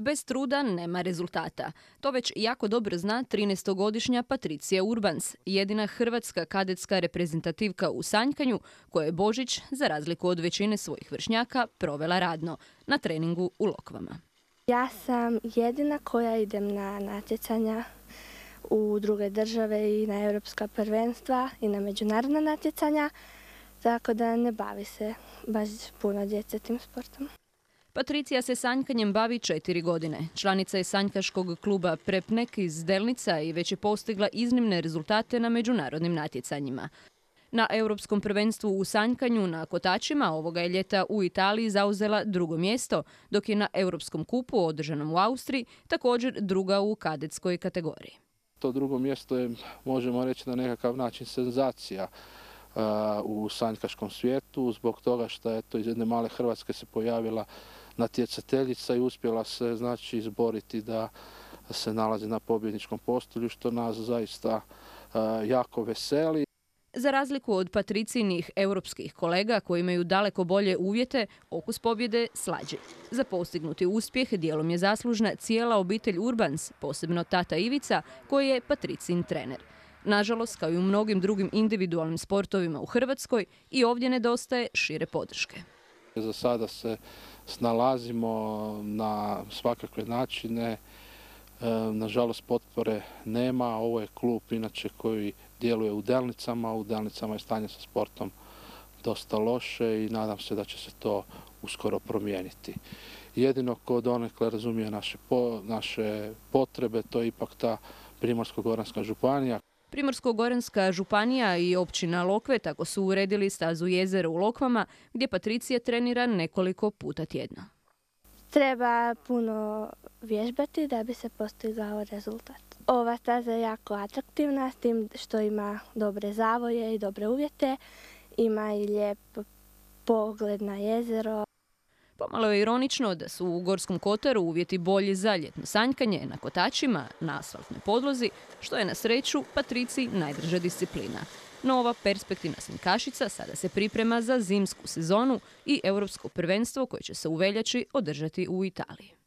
Bez truda nema rezultata. To već jako dobro zna 13-godišnja Patricija Urbans, jedina hrvatska kadetska reprezentativka u sanjkanju koja je Božić, za razliku od većine svojih vršnjaka, provela radno na treningu u Lokvama. Ja sam jedina koja idem na natjecanja u druge države i na europska prvenstva i na međunarodna natjecanja, tako da ne bavi se baš puno djece tim sportom. Patricija se sanjkanjem bavi četiri godine. Članica je sanjkaškog kluba Prepnek iz Delnica i već je postigla iznimne rezultate na međunarodnim natjecanjima. Na Europskom prvenstvu u sanjkanju na kotačima ovoga je ljeta u Italiji zauzela drugo mjesto, dok je na Europskom kupu održanom u Austriji također druga u kadetskoj kategoriji. To drugo mjesto je, možemo reći, na nekakav način senzacija e, u sanjkaškom svijetu, zbog toga što je to iz jedne male Hrvatske se pojavila natjecateljica i uspjela se znači izboriti da se nalazi na pobjedničkom postolju što nas zaista e, jako veseli. Za razliku od patricijnih europskih kolega koji imaju daleko bolje uvjete, okus pobjede slađe. Za postignuti uspjeh dijelom je zaslužna cijela obitelj Urbans, posebno tata Ivica, koji je patricin trener. Nažalost, kao i u mnogim drugim individualnim sportovima u Hrvatskoj, i ovdje nedostaje šire podrške. Za sada se snalazimo na svakakve načine. E, nažalost, potpore nema. Ovo je klub inače koji djeluje u Delnicama. U Delnicama je stanje sa sportom dosta loše i nadam se da će se to uskoro promijeniti. Jedino ko donekle razumije naše, naše potrebe, to je ipak ta Primorsko-Goranska županija. Primorsko-goranska županija i općina Lokve tako su uredili stazu jezera u Lokvama gdje Patricija trenira nekoliko puta tjedno. Treba puno vježbati da bi se postigao rezultat. Ova staza je jako atraktivna s tim što ima dobre zavoje i dobre uvjete. Ima i lijep pogled na jezero. Pomalo je ironično da su u Gorskom Kotaru uvjeti bolji za ljetno sanjkanje na kotačima, na asfaltnoj podlozi, što je na sreću Patrici najdrža disciplina. Nova perspektivna sanjkašica sada se priprema za zimsku sezonu i europsko prvenstvo koje će se u veljači održati u Italiji.